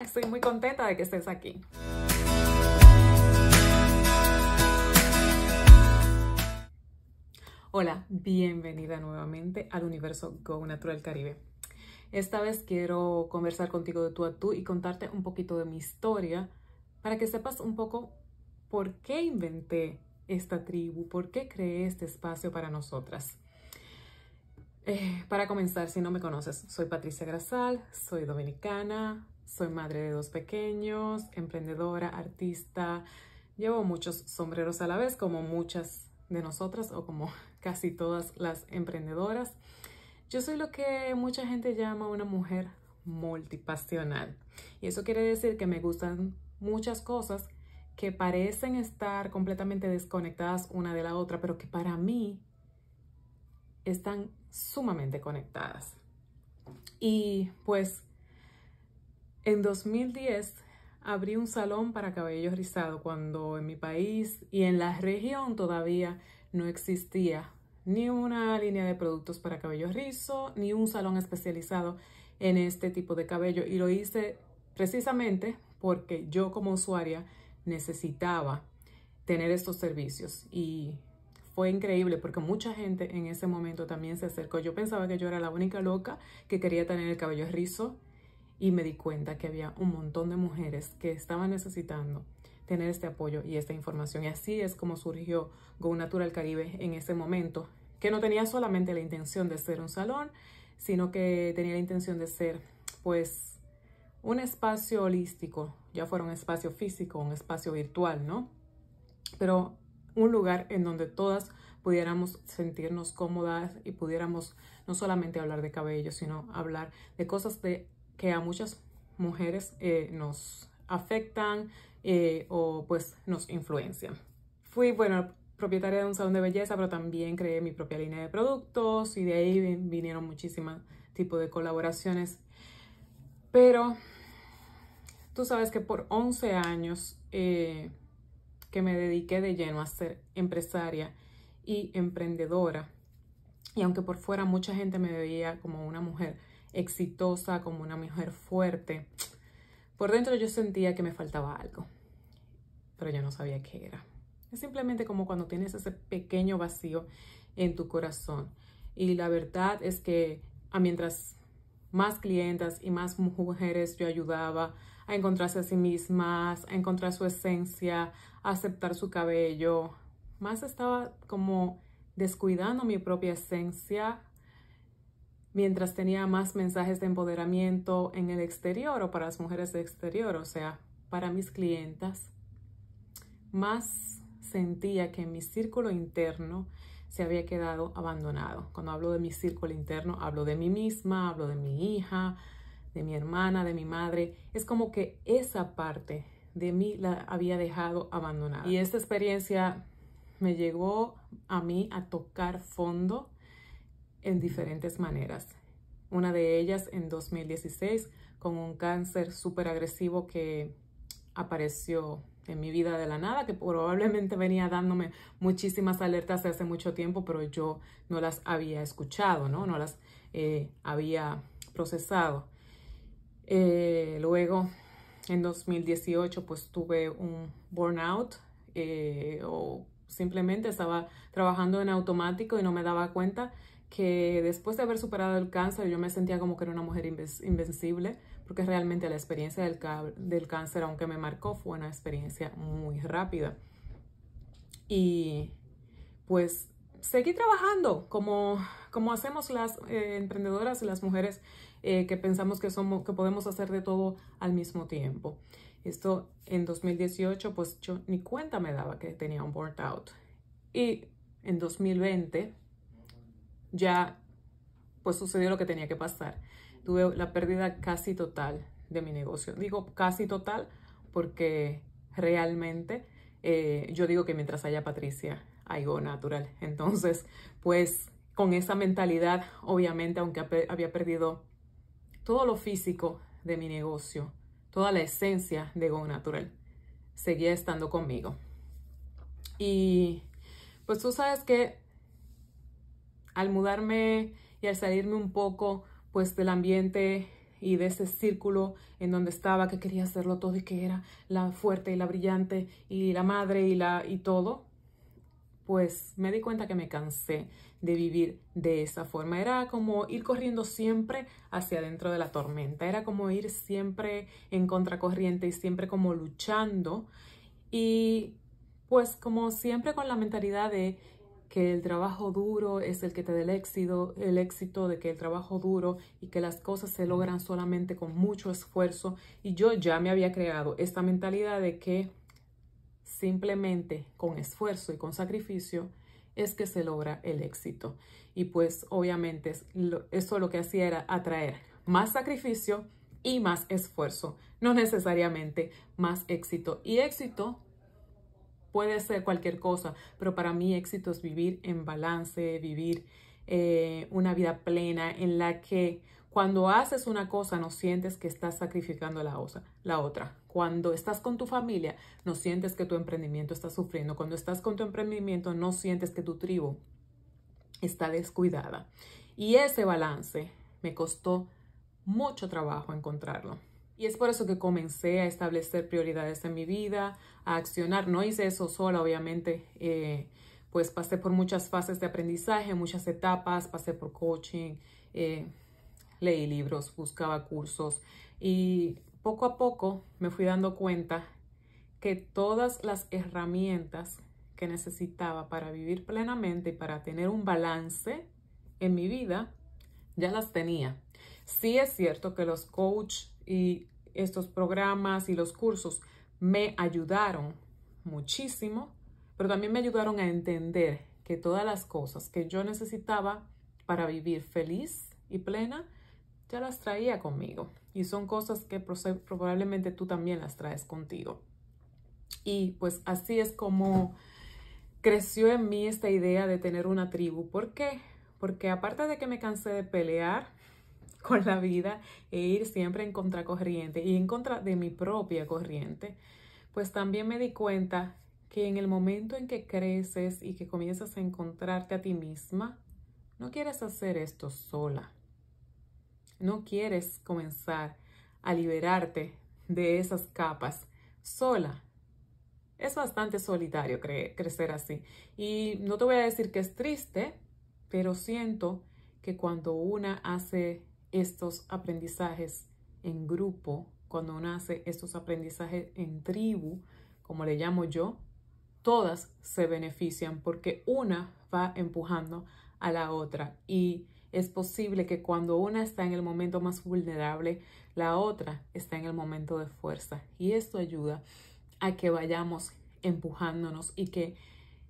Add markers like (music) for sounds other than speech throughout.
Estoy muy contenta de que estés aquí. Hola, bienvenida nuevamente al universo Go Natural Caribe. Esta vez quiero conversar contigo de tú a tú y contarte un poquito de mi historia para que sepas un poco por qué inventé esta tribu, por qué creé este espacio para nosotras. Eh, para comenzar, si no me conoces, soy Patricia Grasal, soy dominicana, soy madre de dos pequeños, emprendedora, artista. Llevo muchos sombreros a la vez, como muchas de nosotras o como (laughs) casi todas las emprendedoras. Yo soy lo que mucha gente llama una mujer multipasional. Y eso quiere decir que me gustan muchas cosas que parecen estar completamente desconectadas una de la otra, pero que para mí están sumamente conectadas. Y pues en 2010 abrí un salón para cabello rizado cuando en mi país y en la región todavía no existía ni una línea de productos para cabello rizo, ni un salón especializado en este tipo de cabello. Y lo hice precisamente porque yo como usuaria necesitaba tener estos servicios. Y fue increíble porque mucha gente en ese momento también se acercó. Yo pensaba que yo era la única loca que quería tener el cabello rizo y me di cuenta que había un montón de mujeres que estaban necesitando tener este apoyo y esta información. Y así es como surgió Go Natural Caribe en ese momento, que no tenía solamente la intención de ser un salón, sino que tenía la intención de ser, pues, un espacio holístico, ya fuera un espacio físico, un espacio virtual, ¿no? Pero un lugar en donde todas pudiéramos sentirnos cómodas y pudiéramos no solamente hablar de cabello, sino hablar de cosas de que a muchas mujeres eh, nos afectan eh, o pues nos influencian. Fui, bueno, propietaria de un salón de belleza, pero también creé mi propia línea de productos y de ahí vinieron muchísimos tipos de colaboraciones. Pero tú sabes que por 11 años eh, que me dediqué de lleno a ser empresaria y emprendedora, y aunque por fuera mucha gente me veía como una mujer exitosa, como una mujer fuerte, por dentro yo sentía que me faltaba algo, pero yo no sabía qué era. Es simplemente como cuando tienes ese pequeño vacío en tu corazón. Y la verdad es que ah, mientras más clientas y más mujeres yo ayudaba a encontrarse a sí mismas, a encontrar su esencia, a aceptar su cabello, más estaba como descuidando mi propia esencia, mientras tenía más mensajes de empoderamiento en el exterior o para las mujeres de exterior, o sea, para mis clientas, más sentía que mi círculo interno se había quedado abandonado. Cuando hablo de mi círculo interno, hablo de mí misma, hablo de mi hija, de mi hermana, de mi madre. Es como que esa parte de mí la había dejado abandonada. Y esta experiencia me llegó a mí a tocar fondo diferentes maneras. Una de ellas en 2016 con un cáncer súper agresivo que apareció en mi vida de la nada, que probablemente venía dándome muchísimas alertas hace mucho tiempo, pero yo no las había escuchado, no, no las eh, había procesado. Eh, luego, en 2018, pues tuve un burnout eh, o simplemente estaba trabajando en automático y no me daba cuenta que después de haber superado el cáncer yo me sentía como que era una mujer invencible, porque realmente la experiencia del, cáncer, aunque me marcó, fue una experiencia muy rápida. Y pues seguí trabajando como, como hacemos las eh, emprendedoras y las mujeres eh, que pensamos que, somos, que podemos hacer de todo al mismo tiempo. Esto en 2018, pues yo ni cuenta me daba que tenía un burnout. Y en 2020 ya pues sucedió lo que tenía que pasar. Tuve la pérdida casi total de mi negocio. Digo casi total porque realmente eh, yo digo que mientras haya Patricia, hay Natural. (laughs) Entonces, pues con esa mentalidad, obviamente, aunque había perdido todo lo físico de mi negocio, toda la esencia de Go Natural seguía estando conmigo. Y pues tú sabes que al mudarme y al salirme un poco pues del ambiente y de ese círculo en donde estaba que quería hacerlo todo y que era la fuerte y la brillante y la madre y la y todo pues me di cuenta que me cansé de vivir de esa forma. Era como ir corriendo siempre hacia adentro de la tormenta, era como ir siempre en contracorriente y siempre como luchando y pues como siempre con la mentalidad de que el trabajo duro es el que te dé el éxito, el éxito de que el trabajo duro y que las cosas se logran solamente con mucho esfuerzo. Y yo ya me había creado esta mentalidad de que Simplemente con esfuerzo y con sacrificio es que se logra el éxito. Y pues obviamente eso lo que hacía era atraer más sacrificio y más esfuerzo, no necesariamente más éxito. Y éxito puede ser cualquier cosa, pero para mí éxito es vivir en balance, vivir eh, una vida plena en la que cuando haces una cosa, no sientes que estás sacrificando la, otra. Cuando estás con tu familia, no sientes que tu emprendimiento está sufriendo. Cuando estás con tu emprendimiento, no sientes que tu tribu está descuidada. Y ese balance me costó mucho trabajo encontrarlo. Y es por eso que comencé a establecer prioridades en mi vida, a accionar. No hice eso sola, obviamente. Eh, pues pasé por muchas fases de aprendizaje, muchas etapas, pasé por coaching. Eh, leí libros, buscaba cursos y poco a poco me fui dando cuenta que todas las herramientas que necesitaba para vivir plenamente y para tener un balance en mi vida, ya las tenía. Sí es cierto que los coach y estos programas y los cursos me ayudaron muchísimo, pero también me ayudaron a entender que todas las cosas que yo necesitaba para vivir feliz y plena ya las traía conmigo y son cosas que probablemente tú también las traes contigo. Y pues así es como creció en mí esta idea de tener una tribu. ¿Por qué? Porque aparte de que me cansé de pelear (laughs) con la vida e ir siempre en contracorriente y en contra de mi propia corriente, pues también me di cuenta que en el momento en que creces y que comienzas a encontrarte a ti misma, no quieres hacer esto sola no quieres comenzar a liberarte de esas capas sola. Es bastante solitario crecer así. Y no te voy a decir que es triste, pero siento que cuando una hace estos aprendizajes en grupo, cuando una hace estos aprendizajes en tribu, como le llamo yo, todas se benefician porque una va empujando a la otra. Y es posible que cuando una está en el momento más vulnerable, la otra está en el momento de fuerza. Y esto ayuda a que vayamos empujándonos y que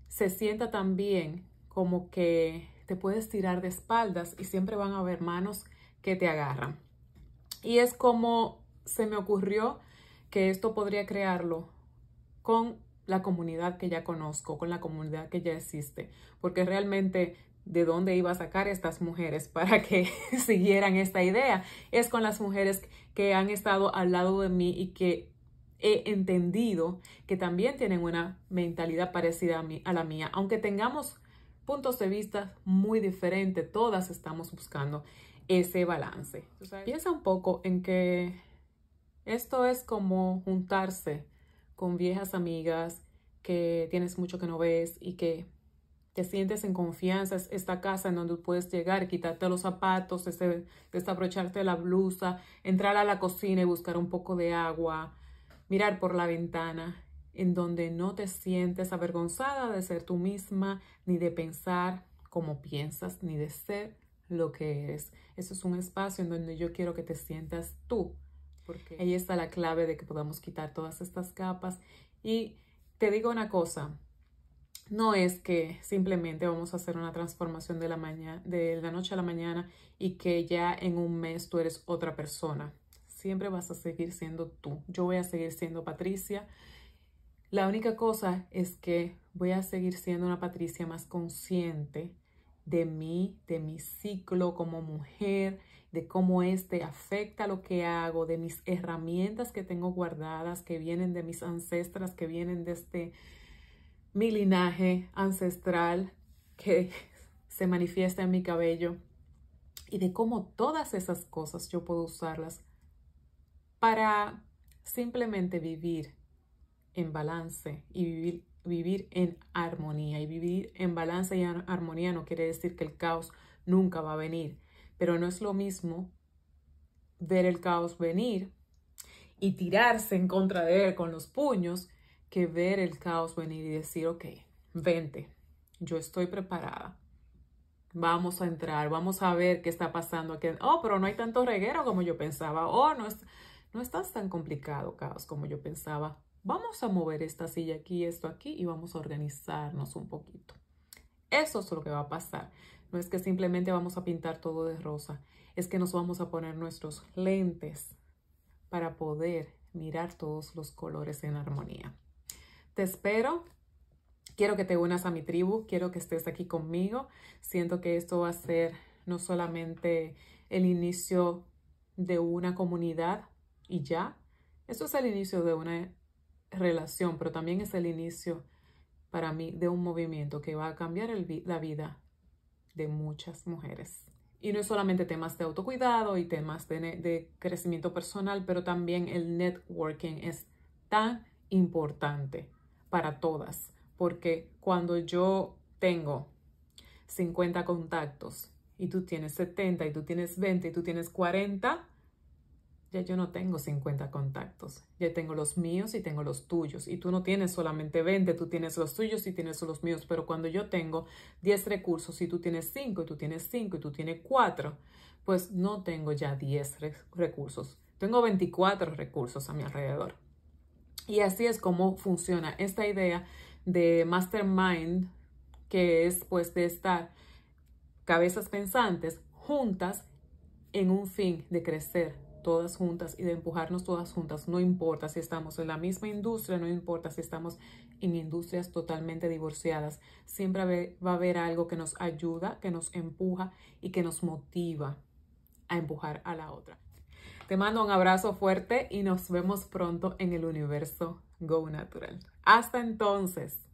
se sienta también como que te puedes tirar de espaldas y siempre van a haber manos que te agarran. Y es como se me ocurrió que esto podría crearlo con la comunidad que ya conozco, con la comunidad que ya existe, porque realmente de dónde iba a sacar estas mujeres (laughs) para que siguieran esta idea. Es con las mujeres que han estado al lado de mí y que he entendido que también tienen una mentalidad parecida a, mí, a la mía. Aunque tengamos puntos de vista muy diferentes, todas estamos buscando ese balance. Piensa un poco en que esto es como juntarse con viejas amigas que tienes mucho que no ves y que te sientes en confianza, es esta casa en donde puedes llegar, quitarte los zapatos, desabrocharte la blusa, entrar a la cocina y buscar un poco de agua, mirar por la ventana, en donde no te sientes avergonzada de ser tú misma, ni de pensar como piensas, ni de ser lo que eres. Eso es un espacio en donde yo quiero que te sientas tú, porque ahí está la clave de que podamos quitar todas estas capas. Y te digo una cosa, no es que simplemente vamos a hacer una transformación de la, de la noche a la mañana y que ya en un mes tú eres otra persona. Siempre vas a seguir siendo tú. Yo voy a seguir siendo Patricia. La única cosa es que voy a seguir siendo una Patricia más consciente de mí, de mi ciclo como mujer, de cómo este afecta lo que hago, de mis herramientas que tengo guardadas, que vienen de mis ancestras, que vienen de este mi linaje ancestral que (laughs) se manifiesta en mi cabello y de cómo todas esas cosas yo puedo usarlas para simplemente vivir en balance y vivir, vivir en armonía. Y vivir en balance y armonía no quiere decir que el caos nunca va a venir, pero no es lo mismo ver el caos venir y tirarse en contra de él con los puños que ver el caos venir y decir, ok, vente, yo estoy preparada. Vamos a entrar, vamos a ver qué está pasando aquí. Oh, pero no hay tanto reguero como yo pensaba. Oh, no, es, no estás tan complicado, caos, como yo pensaba. Vamos a mover esta silla aquí, esto aquí y vamos a organizarnos un poquito. Eso es lo que va a pasar. No es que simplemente vamos a pintar todo de rosa, es que nos vamos a poner nuestros lentes para poder mirar todos los colores en armonía. Te espero. Quiero que te unas a mi tribu, quiero que estés aquí conmigo. Siento que esto va a ser no solamente el inicio de una comunidad y ya, esto es el inicio de una relación, pero también es el inicio para mí de un movimiento que va a cambiar la vida de muchas mujeres. Y no es solamente temas de autocuidado y temas de, de crecimiento personal, pero también el networking es tan importante para todas, porque cuando yo tengo 50 contactos y tú tienes 70 y tú tienes 20 y tú tienes 40, ya yo no tengo 50 contactos, ya tengo los míos y tengo los tuyos. Y tú no tienes solamente 20, tú tienes los tuyos y tienes los míos, pero cuando yo tengo 10 recursos y tú tienes 5 y tú tienes 5 y tú tienes 4, pues no tengo ya 10 recursos, tengo 24 recursos a mi alrededor. Y así es como funciona esta idea de mastermind, que es pues de estar cabezas pensantes juntas en un fin de crecer todas juntas y de empujarnos todas juntas. No importa si estamos en la misma industria, no importa si estamos en industrias totalmente divorciadas, siempre va a haber algo que nos ayuda, que nos empuja y que nos motiva a empujar a la otra. Te mando un abrazo fuerte y nos vemos pronto en el universo Go Natural. Hasta entonces.